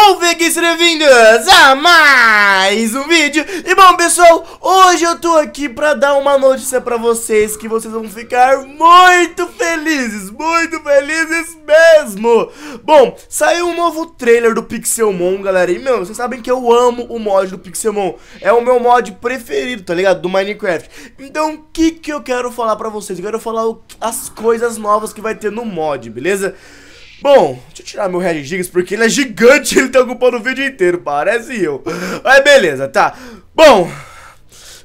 Wolfgang, sejam bem-vindos a mais um vídeo E bom pessoal, hoje eu tô aqui pra dar uma notícia pra vocês Que vocês vão ficar muito felizes, muito felizes mesmo Bom, saiu um novo trailer do Pixelmon, galera E meu, vocês sabem que eu amo o mod do Pixelmon É o meu mod preferido, tá ligado? Do Minecraft Então o que que eu quero falar pra vocês? Eu quero falar o, as coisas novas que vai ter no mod, beleza? Beleza? Bom, deixa eu tirar meu Red Gigas, porque ele é gigante, ele tá ocupando o vídeo inteiro, parece eu. Mas beleza, tá. Bom,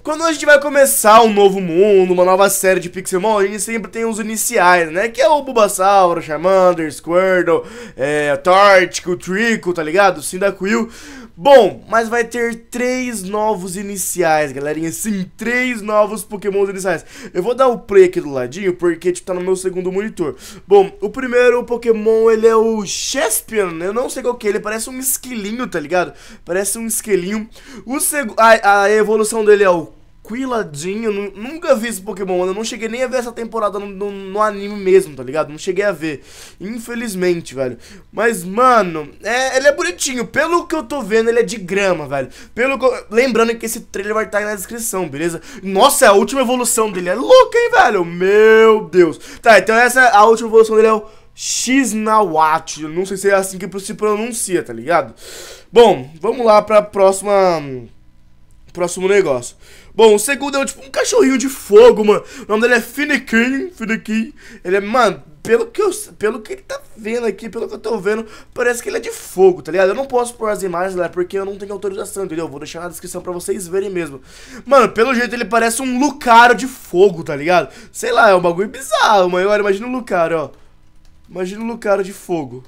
quando a gente vai começar um novo mundo, uma nova série de Pixelmon, a gente sempre tem os iniciais, né? Que é o o Charmander, Squirtle, é, Tártico, Trico, tá ligado? Cyndaquil. Bom, mas vai ter três novos iniciais, galerinha. Sim, três novos Pokémons iniciais. Eu vou dar o play aqui do ladinho, porque, tipo, tá no meu segundo monitor. Bom, o primeiro Pokémon, ele é o Chespion. Né? Eu não sei qual que é, ele parece um esquilinho, tá ligado? Parece um esquilinho. O segundo, a, a evolução dele é o tranquiladinho. Nunca vi esse Pokémon, mano. Eu não cheguei nem a ver essa temporada no, no, no, anime mesmo, tá ligado? Não cheguei a ver. Infelizmente, velho. Mas, mano, é, ele é bonitinho. Pelo que eu tô vendo, ele é de grama, velho. Pelo que Lembrando que esse trailer vai estar tá aí na descrição, beleza? Nossa, é a última evolução dele. É louca, hein, velho? Meu Deus. Tá, então essa é a última evolução dele é o... Xnawat, não sei se é assim que se pronuncia, tá ligado? Bom, vamos lá pra próxima hum, Próximo negócio. Bom, o segundo é tipo um cachorrinho de fogo, mano. O nome dele é Finnequin. Finnequin. Ele é, mano, pelo que, eu, pelo que ele tá vendo aqui, pelo que eu tô vendo, parece que ele é de fogo, tá ligado? Eu não posso pôr as imagens lá porque eu não tenho autorização, entendeu? Eu vou deixar na descrição pra vocês verem mesmo. Mano, pelo jeito ele parece um Lucario de fogo, tá ligado? Sei lá, é um bagulho bizarro, mano. Olha, imagina o Lucario, ó. Imagina o Lucario de fogo.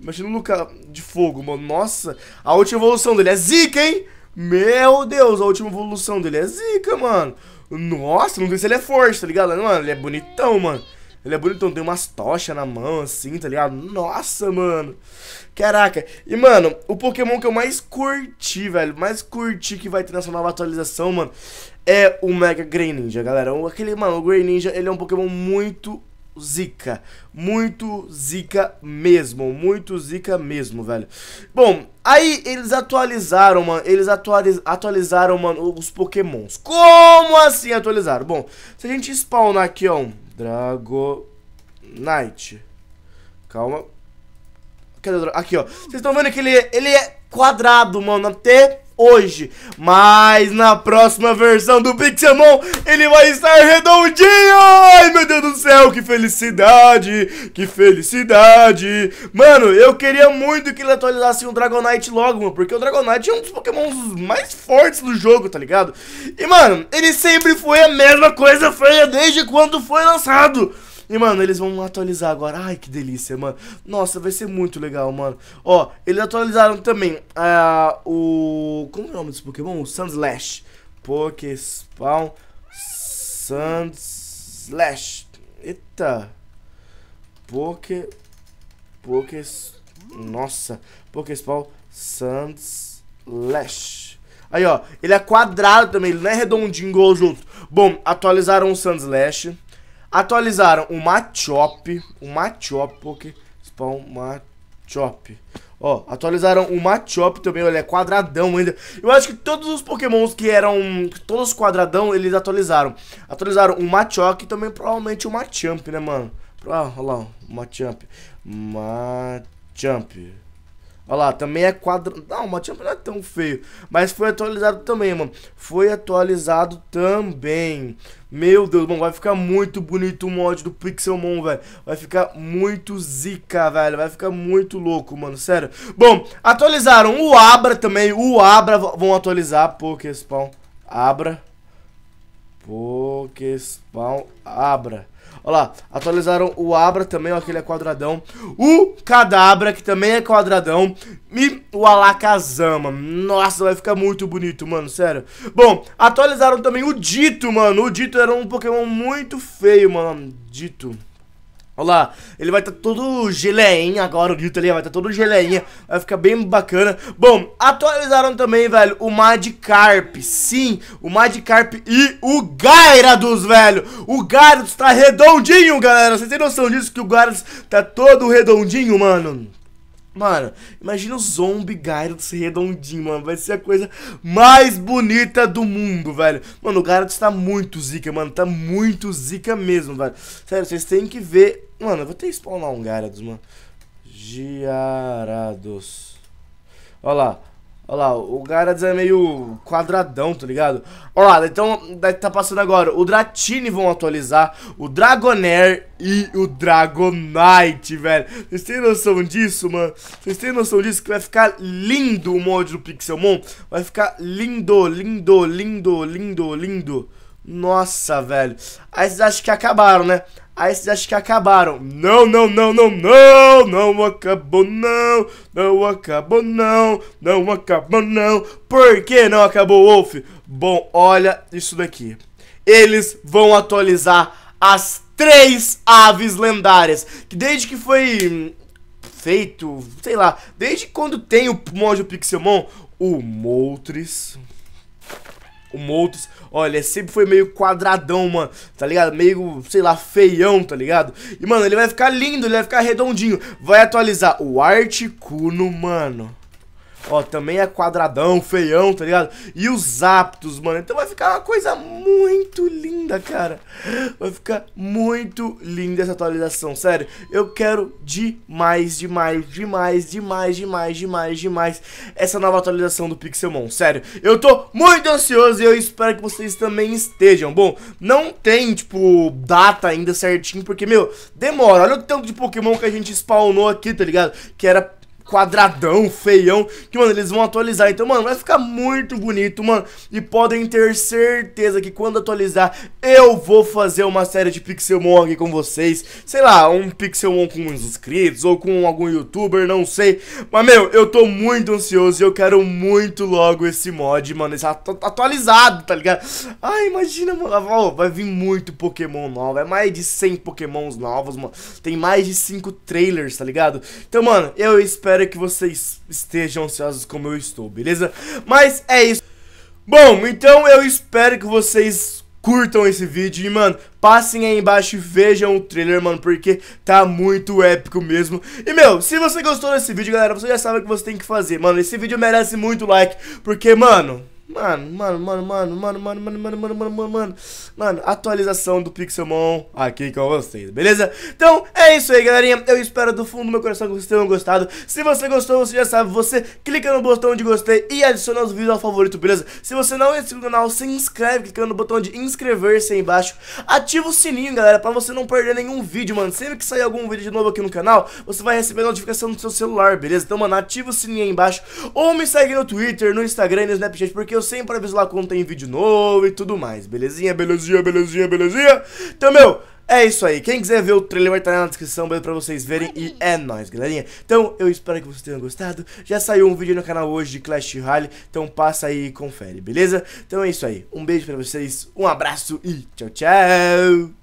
Imagina o Lucario de fogo, mano. Nossa, a última evolução dele é zica, hein? Meu Deus, a última evolução dele é zica, mano. Nossa, não sei se ele é forte, tá ligado? Mano, ele é bonitão, mano. Ele é bonitão, tem umas tochas na mão, assim, tá ligado? Nossa, mano. Caraca. E, mano, o Pokémon que eu mais curti, velho, mais curti que vai ter nessa nova atualização, mano, é o Mega Greninja, galera. Aquele, mano, o Greninja, ele é um Pokémon muito zica. Muito zica mesmo. Muito zica mesmo, velho. Bom, aí eles atualizaram, mano. Eles atualiz atualizaram, mano, os pokémons. Como assim atualizaram? Bom, se a gente spawnar aqui, ó. Um Dragonite. Calma. Aqui, ó. Vocês estão vendo que ele, ele é quadrado, mano. Até hoje. Mas na próxima versão do Pixelmon, ele vai estar redondinho! Ai, meu Deus do céu! céu, que felicidade! Que felicidade! Mano, eu queria muito que ele atualizasse o Dragonite logo, mano, porque o Dragonite é um dos pokémons mais fortes do jogo, tá ligado? E, mano, ele sempre foi a mesma coisa feia desde quando foi lançado. E, mano, eles vão atualizar agora. Ai, que delícia, mano. Nossa, vai ser muito legal, mano. Ó, eles atualizaram também uh, o... Como é o nome desse Pokémon? O Sunslash. Poké Spawn Sunslash. Eita! Poké... Poké... Nossa! Spawn Sands Lash. Aí, ó. Ele é quadrado também. Ele não é redondinho igual os outros. Bom, atualizaram o Sands Lash. Atualizaram o Machop. O Machop. Poké Spawn Machop. Ó, atualizaram o Machop também, ele é quadradão ainda. Eu acho que todos os pokémons que eram todos quadradão, eles atualizaram. Atualizaram o Machop e também provavelmente o Machamp, né, mano? Ah, olha lá, o Machamp. Machamp. Olha lá, também é quadro. Não, o Matheus não é tão feio. Mas foi atualizado também, mano. Foi atualizado também. Meu Deus, mano, vai ficar muito bonito o mod do Pixelmon, velho. Vai ficar muito zica, velho. Vai ficar muito louco, mano, sério. Bom, atualizaram o Abra também. O Abra vão atualizar. Pokéspawn, Abra. Pokéspawn, Abra. Olha lá, atualizaram o Abra também, ó, aquele é quadradão. O Cadabra, que também é quadradão. E o Alakazama. Nossa, vai ficar muito bonito, mano, sério. Bom, atualizaram também o Dito, mano. O Dito era um Pokémon muito feio, mano. Dito. Olha lá, ele vai estar tá todo geleinha agora, o Newton ali vai estar tá todo geleinha, vai ficar bem bacana. Bom, atualizaram também, velho, o Madcarp, sim, o Madcarp e o Gyarados, velho. O Gyarados tá redondinho, galera, vocês têm noção disso que o Gyarados tá todo redondinho, mano? Mano, imagina o Zombie Gyarados redondinho, mano. Vai ser a coisa mais bonita do mundo, velho. Mano, o Gyarados tá muito zica, mano. Tá muito zica mesmo, velho. Sério, vocês têm que ver Mano, eu vou ter que spawnar um Gyarados, mano. Gyarados. Olha lá. Olha lá, o Gyarados é meio quadradão, tá ligado? Olha lá, então tá passando agora. O Dratini vão atualizar, o Dragonair e o Dragonite, velho. Vocês têm noção disso, mano? Vocês têm noção disso que vai ficar lindo o mod do Pixelmon? Vai ficar lindo, lindo, lindo, lindo, lindo. Nossa, velho. Aí vocês acham que acabaram, né? Aí vocês acham que acabaram. Não, não, não, não, não, não acabou não, não acabou não, não acabou não. Por que não acabou, Wolf? Bom, olha isso daqui. Eles vão atualizar as três aves lendárias. Que desde que foi hum, feito, sei lá, desde quando tem o mod Pixelmon, o Moltres... O Moltres Olha, sempre foi meio quadradão, mano, tá ligado? Meio, sei lá, feião, tá ligado? E, mano, ele vai ficar lindo, ele vai ficar redondinho. Vai atualizar o Articuno, mano. Ó, também é quadradão, feião, tá ligado? E os aptos, mano. Então vai ficar uma coisa muito linda, cara. Vai ficar muito linda essa atualização, sério. Eu quero demais, demais, demais, demais, demais, demais, demais essa nova atualização do Pixelmon, sério. Eu tô muito ansioso e eu espero que vocês também estejam. Bom, não tem, tipo, data ainda certinho, porque, meu, demora. Olha o tanto de Pokémon que a gente spawnou aqui, tá ligado? Que era quadradão, feião, que, mano, eles vão atualizar. Então, mano, vai ficar muito bonito, mano. E podem ter certeza que quando atualizar, eu vou fazer uma série de Pixelmon aqui com vocês. Sei lá, um Pixelmon com uns inscritos ou com algum youtuber, não sei. Mas, meu, eu tô muito ansioso e eu quero muito logo esse mod, mano, esse atualizado, tá ligado? Ai, imagina, mano, vai vir muito Pokémon novo, é mais de 100 Pokémons novos, mano. Tem mais de 5 trailers, tá ligado? Então, mano, eu espero espero que vocês estejam ansiosos como eu estou, beleza? Mas é isso. Bom, então eu espero que vocês curtam esse vídeo e, mano, passem aí embaixo e vejam o trailer, mano, porque tá muito épico mesmo. E, meu, se você gostou desse vídeo, galera, você já sabe o que você tem que fazer, mano. Esse vídeo merece muito like, porque, mano... Mano, mano, mano, mano, mano, mano, mano, mano, mano, mano, mano, mano mano, atualização do Pixelmon aqui com vocês, beleza? Então, é isso aí, galerinha. Eu espero do fundo do meu coração que vocês tenham gostado. Se você gostou, você já sabe, você clica no botão de gostei e adiciona os vídeos ao favorito, beleza? Se você não é inscrito no canal, se inscreve clicando no botão de inscrever-se aí embaixo. Ativa o sininho, galera, pra você não perder nenhum vídeo, mano. Sempre que sair algum vídeo de novo aqui no canal, você vai receber notificação no seu celular, beleza? Então, mano, ativa o sininho aí embaixo ou me segue no Twitter, no Instagram e no Snapchat, porque eu sempre aviso lá quando tem vídeo novo e tudo mais, belezinha? Beleza? belezinha, belezinha, belezinha. Então, meu, é isso aí. Quem quiser ver o trailer vai estar na descrição pra vocês verem. E é nóis, galerinha. Então, eu espero que vocês tenham gostado. Já saiu um vídeo no canal hoje de Clash Royale. Então, passa aí e confere, beleza? Então é isso aí. Um beijo pra vocês, um abraço e tchau, tchau.